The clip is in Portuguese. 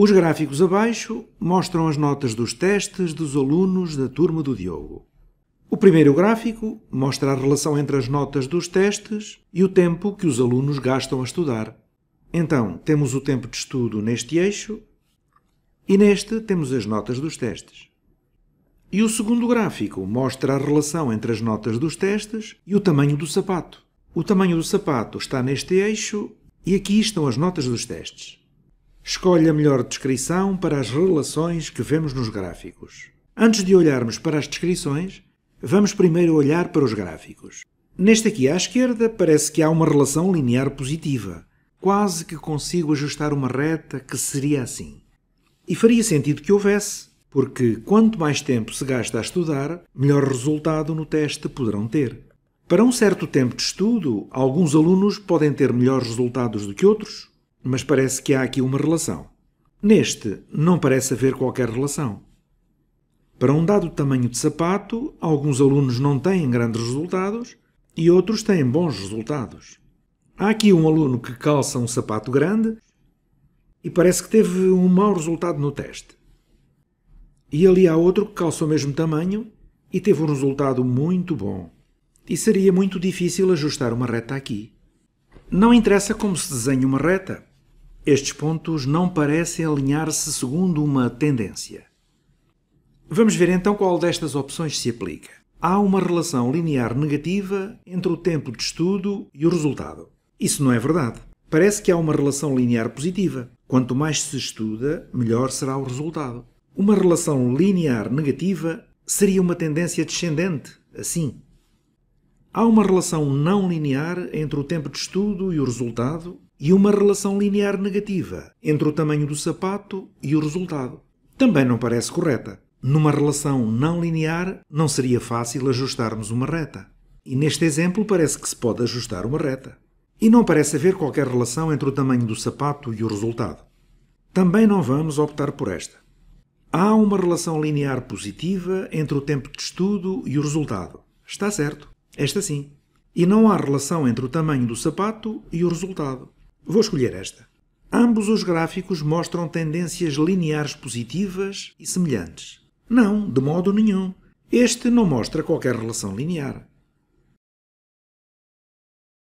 Os gráficos abaixo mostram as notas dos testes dos alunos da turma do Diogo. O primeiro gráfico mostra a relação entre as notas dos testes e o tempo que os alunos gastam a estudar. Então, temos o tempo de estudo neste eixo e neste temos as notas dos testes. E o segundo gráfico mostra a relação entre as notas dos testes e o tamanho do sapato. O tamanho do sapato está neste eixo e aqui estão as notas dos testes escolhe a melhor descrição para as relações que vemos nos gráficos. Antes de olharmos para as descrições, vamos primeiro olhar para os gráficos. Neste aqui à esquerda, parece que há uma relação linear positiva. Quase que consigo ajustar uma reta que seria assim. E faria sentido que houvesse, porque quanto mais tempo se gasta a estudar, melhor resultado no teste poderão ter. Para um certo tempo de estudo, alguns alunos podem ter melhores resultados do que outros, mas parece que há aqui uma relação. Neste, não parece haver qualquer relação. Para um dado tamanho de sapato, alguns alunos não têm grandes resultados e outros têm bons resultados. Há aqui um aluno que calça um sapato grande e parece que teve um mau resultado no teste. E ali há outro que calça o mesmo tamanho e teve um resultado muito bom. E seria muito difícil ajustar uma reta aqui. Não interessa como se desenha uma reta, estes pontos não parecem alinhar-se segundo uma tendência. Vamos ver então qual destas opções se aplica. Há uma relação linear negativa entre o tempo de estudo e o resultado. Isso não é verdade. Parece que há uma relação linear positiva. Quanto mais se estuda, melhor será o resultado. Uma relação linear negativa seria uma tendência descendente, assim. Há uma relação não linear entre o tempo de estudo e o resultado, e uma relação linear negativa entre o tamanho do sapato e o resultado. Também não parece correta. Numa relação não linear, não seria fácil ajustarmos uma reta. E neste exemplo, parece que se pode ajustar uma reta. E não parece haver qualquer relação entre o tamanho do sapato e o resultado. Também não vamos optar por esta. Há uma relação linear positiva entre o tempo de estudo e o resultado. Está certo. Esta sim. E não há relação entre o tamanho do sapato e o resultado. Vou escolher esta. Ambos os gráficos mostram tendências lineares positivas e semelhantes. Não, de modo nenhum. Este não mostra qualquer relação linear.